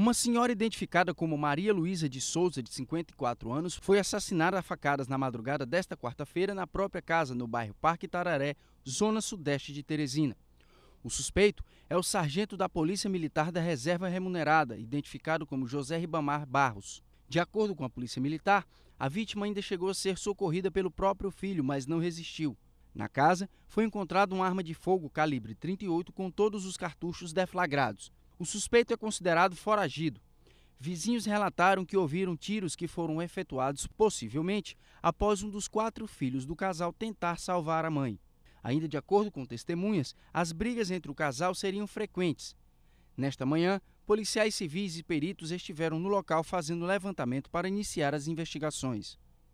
Uma senhora identificada como Maria Luísa de Souza, de 54 anos, foi assassinada a facadas na madrugada desta quarta-feira na própria casa, no bairro Parque Tararé, zona sudeste de Teresina. O suspeito é o sargento da Polícia Militar da Reserva Remunerada, identificado como José Ribamar Barros. De acordo com a Polícia Militar, a vítima ainda chegou a ser socorrida pelo próprio filho, mas não resistiu. Na casa, foi encontrada uma arma de fogo calibre 38 com todos os cartuchos deflagrados o suspeito é considerado foragido. Vizinhos relataram que ouviram tiros que foram efetuados, possivelmente, após um dos quatro filhos do casal tentar salvar a mãe. Ainda de acordo com testemunhas, as brigas entre o casal seriam frequentes. Nesta manhã, policiais civis e peritos estiveram no local fazendo levantamento para iniciar as investigações.